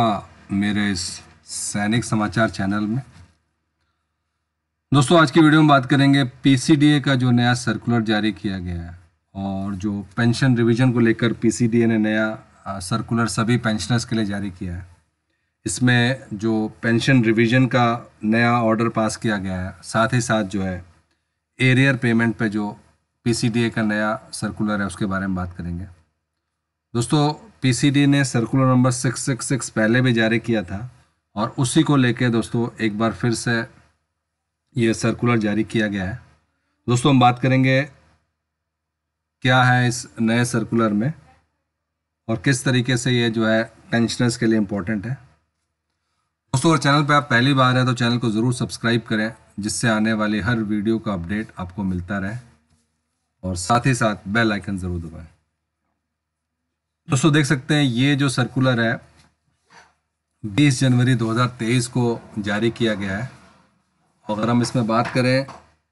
मेरे इस सैनिक समाचार चैनल में दोस्तों आज की वीडियो में बात करेंगे पीसीडीए का जो नया सर्कुलर जारी किया गया है और जो पेंशन रिवीजन को लेकर पीसीडीए ने नया सर्कुलर सभी पेंशनर्स के लिए जारी किया है इसमें जो पेंशन रिवीजन का नया ऑर्डर पास किया गया है साथ ही साथ जो है एरियर पेमेंट पे जो पीसीडीए का नया सर्कुलर है उसके बारे में बात करेंगे दोस्तों पीसीडी ने circular number six six six पहले भी जारी किया था और उसी को लेके दोस्तों एक बार फिर से ये सर्कुलर जारी किया गया है दोस्तों हम बात करेंगे क्या है इस नए सर्कुलर में और किस तरीके से ये जो है पेंशनर्स के लिए इम्पोर्टेंट है दोस्तों अगर चैनल पर आप पहली बार हैं तो चैनल को ज़रूर सब्सक्राइब करें जिससे आने वाली हर वीडियो का अपडेट आपको मिलता रहे और साथ ही साथ बेल आइकन ज़रूर दबाएं दोस्तों देख सकते हैं ये जो सर्कुलर है 20 जनवरी 2023 को जारी किया गया है अगर हम इसमें बात करें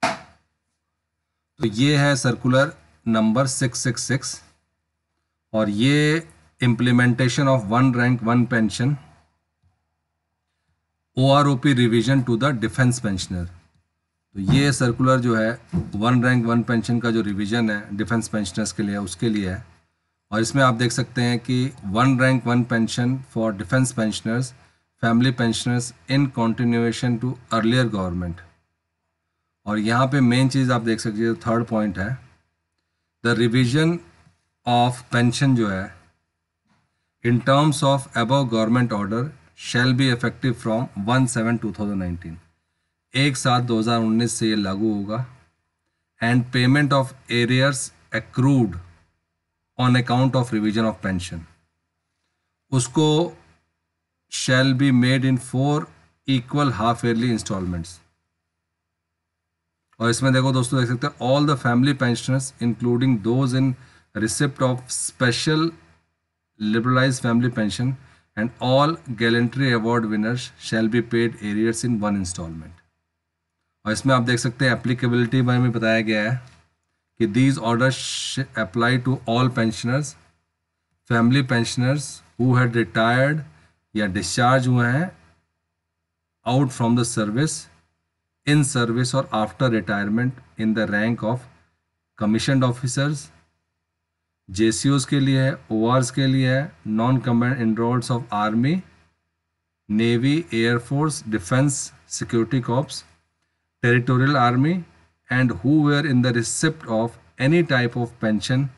तो ये है सर्कुलर नंबर 666 और ये implementation of one rank one pension O R O P revision to the defence pensioner तो ये सर्कुलर जो है वन रैंक वन पेंशन का जो रिविजन है डिफेंस पेंशनर्स के लिए उसके लिए है और इसमें आप देख सकते हैं कि one rank one pension for defence pensioners family pensioners in continuation to earlier government और यहाँ पे मेन चीज़ आप देख सकते हैं थर्ड पॉइंट है द रिविजन ऑफ पेंशन जो है in terms of above government order shall be effective from one seven two thousand nineteen एक सात दो हज़ार उन्नीस से ये लागू होगा and payment of arrears accrued on account of revision of pension उसको shall be made in four equal half yearly instalments और इसमें देखो दोस्तों देख सकते हैं all the family pensioners including those in receipt of special liberalise family pension and all gallantry award winners shall be paid arrears in one instalment और इसमें आप देख सकते हैं एप्लीकेबिलिटी में बताया गया है कि these orders apply to all pensioners family pensioners who had retired या डिस्चार्ज हुए हैं out from the service in service और after retirement in the rank of commission officers J C Os के लिए है ओ के लिए है non commend enrols of army navy air force defence security corps territorial army and who were in the receipt of any type of pension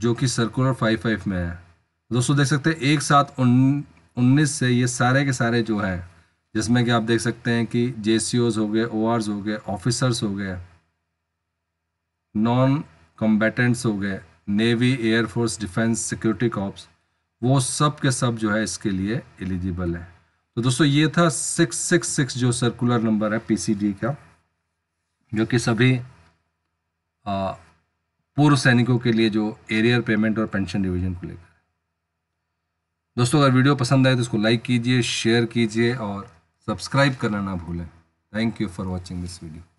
जो कि circular five five में है दोस्तों देख सकते हैं एक साथ उन, उन्नीस से ये सारे के सारे जो हैं जिसमें कि आप देख सकते हैं कि जे हो गए ओ हो गए ऑफिसर्स हो गए नॉन कम्बेटेंट्स हो गए navy air force defence security corps वो सब के सब जो है इसके लिए एलिजिबल हैं तो दोस्तों ये था सिक्स सिक्स सिक्स जो सर्कुलर नंबर है पीसीडी का जो कि सभी पूर्व सैनिकों के लिए जो एरियर पेमेंट और पेंशन रिवीजन को लेकर दोस्तों अगर वीडियो पसंद आए तो इसको लाइक कीजिए शेयर कीजिए और सब्सक्राइब करना ना भूलें thank you for watching this video